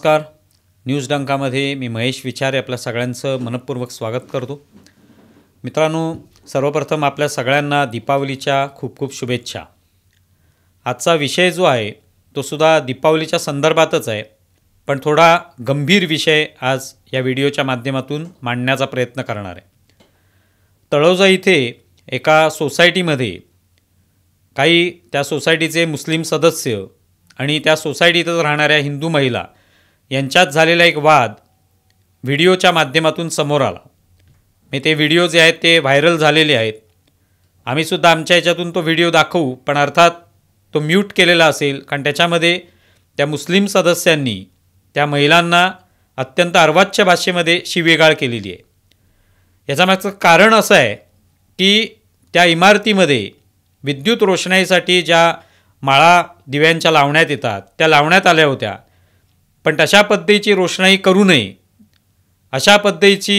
नमस्कार न्यूज डंकामध्ये मी महेश विचारे आपल्या सगळ्यांचं मनपूर्वक स्वागत करतो मित्रांनो सर्वप्रथम आपल्या सगळ्यांना दीपावलीच्या खूप खूप शुभेच्छा आजचा विषय जो आहे तो सुद्धा दीपावलीच्या संदर्भातच आहे पण थोडा गंभीर विषय आज या व्हिडिओच्या माध्यमातून मांडण्याचा प्रयत्न करणार आहे तळोजा इथे एका सोसायटीमध्ये काही त्या सोसायटीचे मुस्लिम सदस्य आणि त्या सोसायटीतच राहणाऱ्या हिंदू महिला यांच्यात झालेला एक वाद व्हिडिओच्या माध्यमातून समोर आला मी ते व्हिडिओ जे आहेत ते व्हायरल झालेले आहेत आम्हीसुद्धा आमच्या याच्यातून तो व्हिडिओ दाखवू पण अर्थात तो म्यूट केलेला असेल कारण त्याच्यामध्ये त्या मुस्लिम सदस्यांनी त्या महिलांना अत्यंत अर्वाच्य भाषेमध्ये शिवेगाळ केलेली आहे याच्यामागचं कारण असं आहे की त्या इमारतीमध्ये विद्युत रोषणाईसाठी ज्या माळा दिव्यांच्या लावण्यात येतात त्या लावण्यात आल्या होत्या पण तशा पद्धतीची रोषणाई करू नये अशा पद्धतीची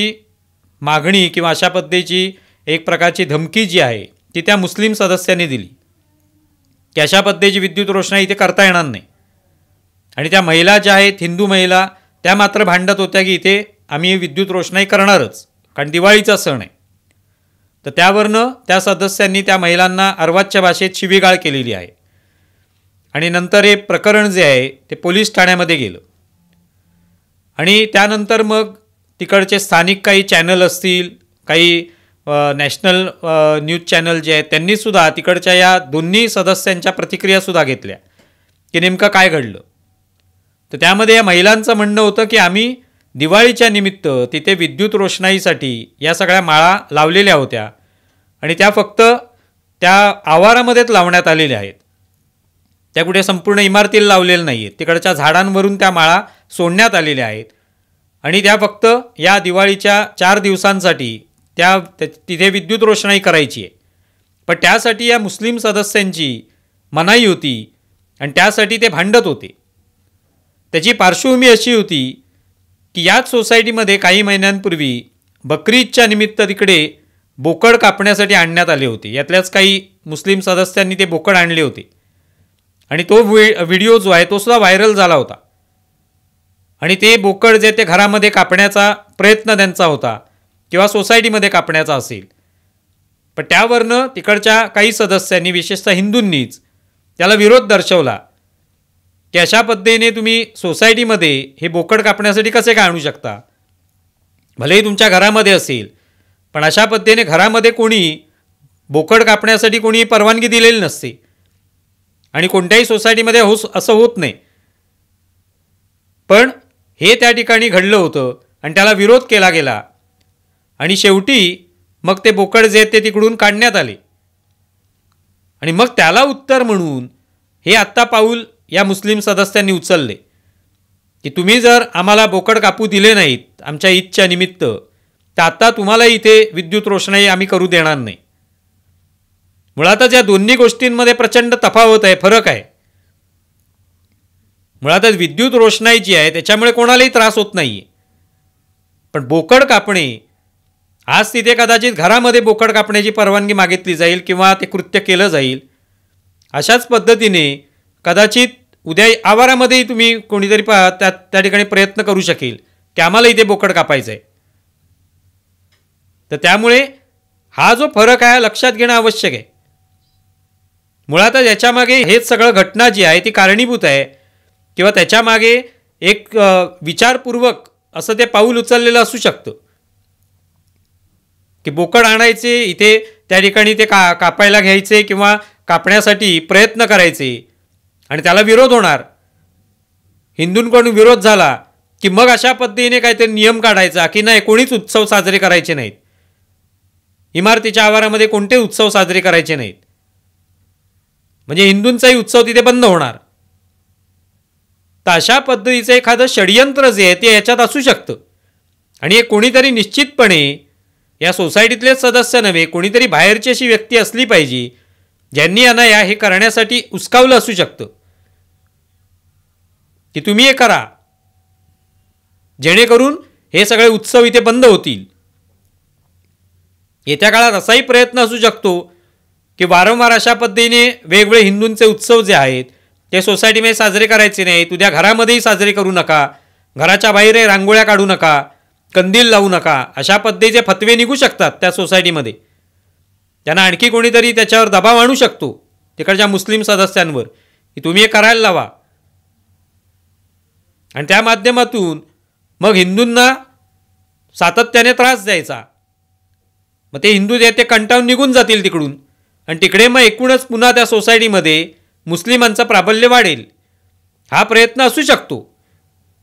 मागणी किंवा अशा पद्धतीची एक प्रकारची धमकी जी आहे ती त्या मुस्लिम सदस्यांनी दिली की अशा पद्धतीची विद्युत रोषणाई इथे करता येणार नाही आणि त्या महिला ज्या आहेत हिंदू महिला त्या मात्र भांडत होत्या की इथे आम्ही विद्युत रोषणाई करणारच कारण दिवाळीचा सण आहे तर त्यावरनं त्या सदस्यांनी त्या महिलांना अर्वाच्या भाषेत शिवीगाळ केलेली आहे आणि नंतर हे प्रकरण जे आहे ते पोलीस ठाण्यामध्ये गेलं आणि त्यानंतर मग तिकडचे स्थानिक काही चॅनल असतील काही नॅशनल न्यूज चॅनल जे आहेत त्यांनीसुद्धा तिकडच्या या दोन्ही सदस्यांच्या प्रतिक्रियासुद्धा घेतल्या की नेमकं काय घडलं तर त्यामध्ये या महिलांचं म्हणणं होतं की आम्ही दिवाळीच्या निमित्त तिथे विद्युत रोषणाईसाठी या सगळ्या माळा लावलेल्या होत्या आणि त्या फक्त त्या आवारामध्येच लावण्यात आलेल्या आहेत त्या कुठे संपूर्ण इमारतीला लावलेल्या नाही आहेत तिकडच्या झाडांवरून त्या माळा सोडण्यात आलेल्या आहेत आणि त्या फक्त या दिवाळीच्या चार दिवसांसाठी त्या तिथे विद्युत रोषणाई करायची आहे पण त्यासाठी या मुस्लिम सदस्यांची मनाई होती आणि त्यासाठी ते भांडत होते त्याची पार्श्वभूमी अशी होती की याच सोसायटीमध्ये काही महिन्यांपूर्वी बकरीदच्या निमित्त तिकडे बोकड कापण्यासाठी आणण्यात आले होते यातल्याच काही मुस्लिम सदस्यांनी ते बोकड आणले होते आणि तो व्हिडिओ जो आहे तो सुद्धा व्हायरल झाला होता आणि ते बोकड जे ते घरामध्ये कापण्याचा प्रयत्न त्यांचा होता किंवा सोसायटीमध्ये कापण्याचा असेल पण त्यावरनं तिकडच्या काही सदस्यांनी विशेषतः हिंदूंनीच त्याला विरोध दर्शवला की अशा पद्धतीने तुम्ही सोसायटीमध्ये हे बोकड कापण्यासाठी कसे काय आणू शकता भलेही तुमच्या घरामध्ये असेल पण अशा पद्धतीने घरामध्ये कोणी बोकड कापण्यासाठी कोणी परवानगी दिलेली नसते आणि कोणत्याही सोसायटीमध्ये हो असं होत नाही पण हे त्या ठिकाणी घडलं होतं आणि त्याला विरोध केला गेला आणि शेवटी मग ते बोकड जे ते तिकडून काढण्यात आले आणि मग त्याला उत्तर म्हणून हे आत्ता पाऊल या मुस्लिम सदस्यांनी उचलले की तुम्ही जर आम्हाला बोकड कापू दिले नाहीत आमच्या ईदच्या निमित्त तर आत्ता तुम्हाला इथे विद्युत रोषणाई आम्ही करू देणार नाही मुळातच या दोन्ही गोष्टींमध्ये प्रचंड तफावत आहे फरक आहे मुळातच विद्युत रोषणाई जी आहे त्याच्यामुळे कोणालाही त्रास होत नाही पण बोकड कापणे आज तिथे कदाचित घरामध्ये बोकड कापण्याची परवानगी मागितली जाईल किंवा ते कृत्य केलं जाईल अशाच पद्धतीने कदाचित उद्या आवारामध्येही तुम्ही कोणीतरी पहा त्या त्या ठिकाणी प्रयत्न करू शकेल की आम्हाला इथे बोकड कापायचं आहे तर त्यामुळे हा जो फरक आहे लक्षात घेणं आवश्यक आहे मुळात याच्यामागे हेच सगळं घटना जी आहे ती कारणीभूत आहे किंवा त्याच्यामागे एक विचारपूर्वक असं ते पाऊल उचललेलं असू शकतं की बोकड आणायचे इथे त्या ठिकाणी ते का कापायला घ्यायचे किंवा कापण्यासाठी प्रयत्न करायचे आणि त्याला विरोध होणार हिंदूंकडून विरोध झाला की मग अशा पद्धतीने काहीतरी नियम काढायचा की नाही कोणीच उत्सव साजरे करायचे नाहीत इमारतीच्या आवारामध्ये कोणते उत्सव साजरे करायचे नाहीत म्हणजे हिंदूंचाही उत्सव तिथे बंद होणार तर अशा पद्धतीचं एखादं षडयंत्र जे आहे ते याच्यात असू शकतं आणि हे कोणीतरी निश्चितपणे या सोसायटीतलेच सदस्य नव्हे कोणीतरी बाहेरची अशी व्यक्ती असली पाहिजे ज्यांनी यांना या हे करण्यासाठी उचकावलं असू शकतं की तुम्ही हे करा जेणेकरून हे सगळे उत्सव इथे बंद होतील येत्या काळात असाही प्रयत्न असू शकतो की वारंवार अशा पद्धतीने वेगवेगळे हिंदूंचे उत्सव जे आहेत ते सोसायटीमध्ये साजरे करायचे नाही तुझ्या घरामध्येही साजरे करू नका घराच्या बाहेर रांगोळ्या काढू नका कंदील लावू नका अशा पद्धतीचे फतवे निघू शकतात त्या सोसायटीमध्ये त्यांना आणखी कोणीतरी त्याच्यावर दबाव आणू शकतो तिकडच्या मुस्लिम सदस्यांवर की तुम्ही हे करायला लावा आणि त्या माध्यमातून मग हिंदूंना सातत्याने त्रास द्यायचा मग ते हिंदू जे ते कंटाळून निघून जातील तिकडून आणि तिकडे मग एकूणच पुन्हा त्या सोसायटीमध्ये मुस्लिमांचं प्राबल्य वाढेल हा प्रयत्न असू शकतो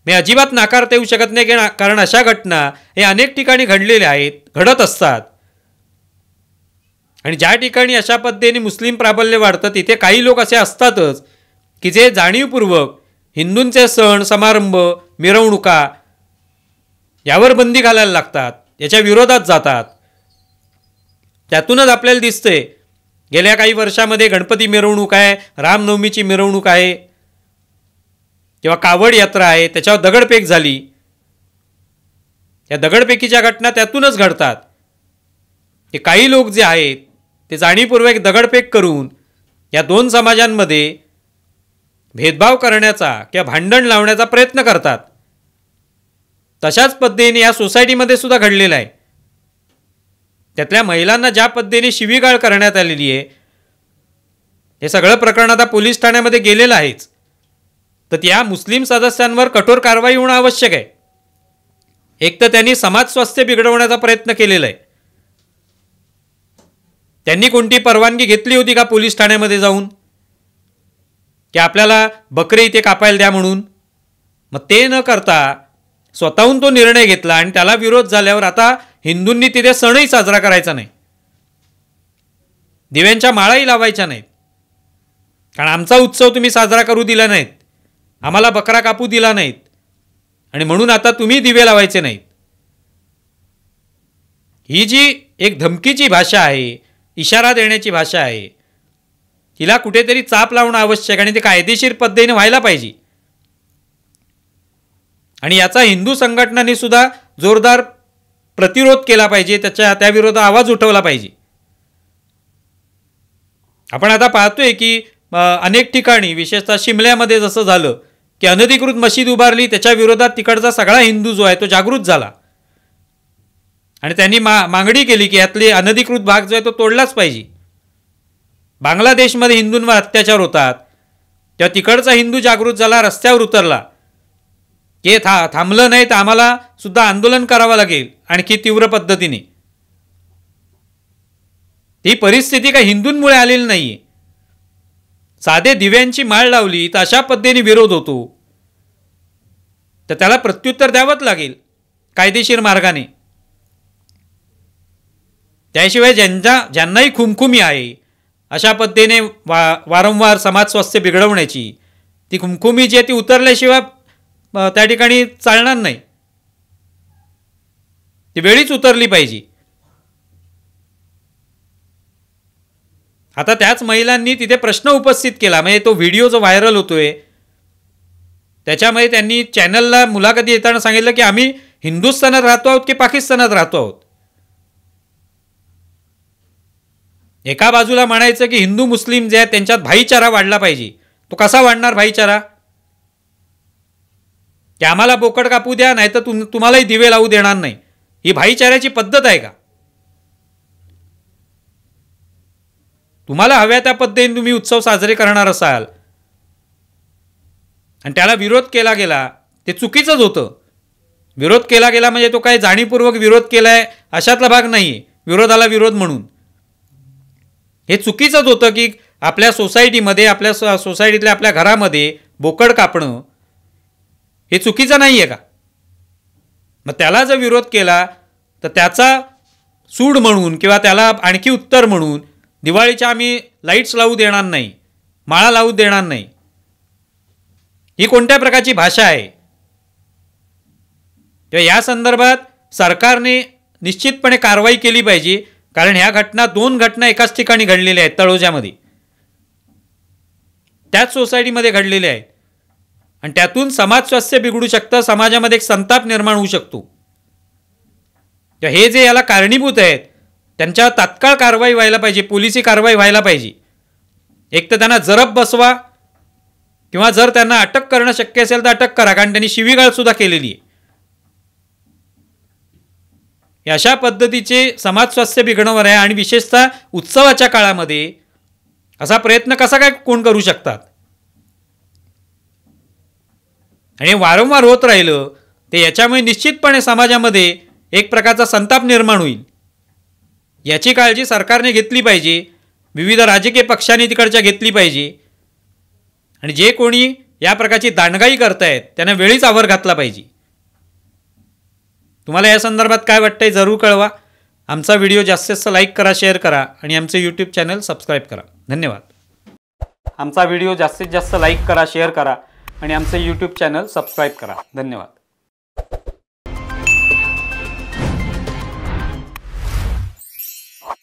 मी अजिबात नाकारता येऊ शकत नाही कारण अशा घटना हे अनेक ठिकाणी घडलेल्या आहेत घडत असतात आणि ज्या ठिकाणी अशा पद्धतीने मुस्लिम प्राबल्य वाढतं तिथे काही लोक असे असतातच की जे जाणीवपूर्वक हिंदूंचे सण समारंभ मिरवणुका यावर बंदी घालायला लागतात याच्या विरोधात जातात त्यातूनच आपल्याला दिसते गेल्या काही वर्षामध्ये गणपती मिरवणूक आहे रामनवमीची मिरवणूक आहे किंवा कावड यात्रा आहे त्याच्यावर दगडपेक झाली या दगडफेकीच्या घटना त्यातूनच घडतात ते काही लोक जे आहेत ते जाणीवपूर्वक दगडपेक करून या दोन समाजांमध्ये भेदभाव करण्याचा किंवा भांडण लावण्याचा प्रयत्न करतात तशाच पद्धतीने या सोसायटीमध्ये सुद्धा घडलेला आहे त्यातल्या महिलांना ज्या पद्धतीने शिवीगाळ करण्यात आलेली आहे हे सगळं प्रकरण आता पोलीस ठाण्यामध्ये गेलेलं आहेच तर त्या मुस्लिम सदस्यांवर कठोर कारवाई होणं आवश्यक आहे एक तर त्यांनी समाज स्वास्थ्य बिघडवण्याचा प्रयत्न केलेला आहे त्यांनी कोणती परवानगी घेतली होती का पोलीस ठाण्यामध्ये जाऊन की आपल्याला बकरे इथे कापायला द्या म्हणून मग ते न करता स्वतःहून तो निर्णय घेतला आणि त्याला विरोध झाल्यावर आता हिंदूंनी तिथे सणही साजरा करायचा नाही दिव्यांच्या माळाही लावायच्या नाहीत कारण आमचा उत्सव तुम्ही साजरा करू दिला नाहीत आम्हाला बकरा कापू दिला नाहीत आणि म्हणून आता तुम्ही दिवे लावायचे नाहीत ही जी एक धमकीची भाषा आहे इशारा देण्याची भाषा आहे तिला कुठेतरी चाप लावणं आवश्यक आणि ते कायदेशीर पद्धतीने व्हायला पाहिजे आणि याचा हिंदू संघटनांनी सुद्धा जोरदार प्रतिरोध केला पाहिजे त्याच्या त्याविरोधात आवाज उठवला पाहिजे आपण आता पाहतोय की अनेक ठिकाणी विशेषतः शिमल्यामध्ये जसं झालं की अनधिकृत मशीद उभारली त्याच्या विरोधात तिकडचा सगळा हिंदू जो आहे तो जागृत झाला आणि त्यांनी मा मागणी केली की यातले अनधिकृत भाग जो आहे तो तोडलाच पाहिजे बांगलादेशमध्ये हिंदूंवर अत्याचार होतात तेव्हा तिकडचा हिंदू जागृत झाला रस्त्यावर उतरला हे था थांबलं नाही तर आम्हाला सुद्धा आंदोलन करावं लागेल आणखी तीव्र पद्धतीने ही परिस्थिती काही हिंदूंमुळे आलेली नाही साधे दिव्यांची माळ लावली तर अशा पद्धतीने विरोध होतो तर त्याला प्रत्युत्तर द्यावंच लागेल कायदेशीर मार्गाने त्याशिवाय ज्यांच्या ज्यांनाही खुमखुमी आहे अशा पद्धतीने वा वारंवार समाजस्वास्थ्य बिघडवण्याची ती खुमखुमी जी आहे ती उतरल्याशिवाय त्या ठिकाणी चालणार नाही ती वेळीच उतरली पाहिजे आता त्याच महिलांनी तिथे प्रश्न उपस्थित केला म्हणजे तो व्हिडिओ जो व्हायरल होतोय त्याच्यामध्ये त्यांनी चॅनलला मुलाखती येताना सांगितलं की आम्ही हिंदुस्थानात राहतो आहोत की पाकिस्तानात राहतो आहोत एका बाजूला म्हणायचं की हिंदू मुस्लिम जे आहेत त्यांच्यात भाईचारा वाढला पाहिजे तो कसा वाढणार भाईचारा की आम्हाला बोकड कापू द्या नाही तर तुम तुम्हालाही दिवे लावू देणार नाही ही भाईचाऱ्याची पद्धत आहे का तुम्हाला हव्या त्या पद्धतीने तुम्ही उत्सव साजरे करणार असाल आणि त्याला विरोध केला गेला ते चुकीचंच होतं विरोध केला गेला म्हणजे तो काही जाणीवपूर्वक विरोध केला आहे अशातला भाग नाही विरोधाला विरोध म्हणून हे चुकीचंच होतं की आपल्या सोसायटीमध्ये आपल्या सोसायटीतल्या आपल्या घरामध्ये बोकड कापणं हे चुकीचं नाही आहे का मग त्याला जर विरोध केला तर त्याचा सूड म्हणून किंवा त्याला आणखी उत्तर म्हणून दिवाळीच्या आम्ही लाईट्स लावू देणार नाही माळा लावू देणार नाही ही कोणत्या प्रकारची भाषा आहे तेव्हा या संदर्भात सरकारने निश्चितपणे कारवाई केली पाहिजे कारण ह्या घटना दोन घटना एकाच ठिकाणी घडलेल्या आहेत तळोजामध्ये त्याच सोसायटीमध्ये घडलेल्या आहेत आणि त्यातून समाज स्वास्थ्य बिघडू शकतं समाजामध्ये एक संताप निर्माण होऊ शकतो तर हे जे याला कारणीभूत आहेत त्यांच्यावर तात्काळ कारवाई व्हायला पाहिजे पोलिसी कारवाई व्हायला पाहिजे एक तर त्यांना जरब बसवा किंवा जर त्यांना अटक करणं शक्य असेल तर अटक करा कारण त्यांनी शिवीगाळसुद्धा केलेली आहे अशा पद्धतीचे समाज स्वास्थ्य आहे आणि विशेषतः उत्सवाच्या काळामध्ये असा प्रयत्न कसा काय कोण करू शकतात आणि वारंवार होत राहिलं ते याच्यामुळे निश्चितपणे समाजामध्ये एक प्रकारचा संताप निर्माण होईल याची काळजी सरकारने घेतली पाहिजे विविध राजकीय पक्षांनी तिकडच्या घेतली पाहिजे आणि जे कोणी या प्रकारची दांडगाई करतायत त्यांना वेळीच आवर घातला पाहिजे तुम्हाला या संदर्भात काय वाटतंय जरूर कळवा आमचा व्हिडिओ जास्तीत जास्त लाईक करा शेअर करा आणि आमचे यूट्यूब चॅनल सबस्क्राईब करा धन्यवाद आमचा व्हिडिओ जास्तीत जास्त लाईक करा शेअर करा आणि आमचं यूट्यूब चॅनल सबस्क्राईब करा धन्यवाद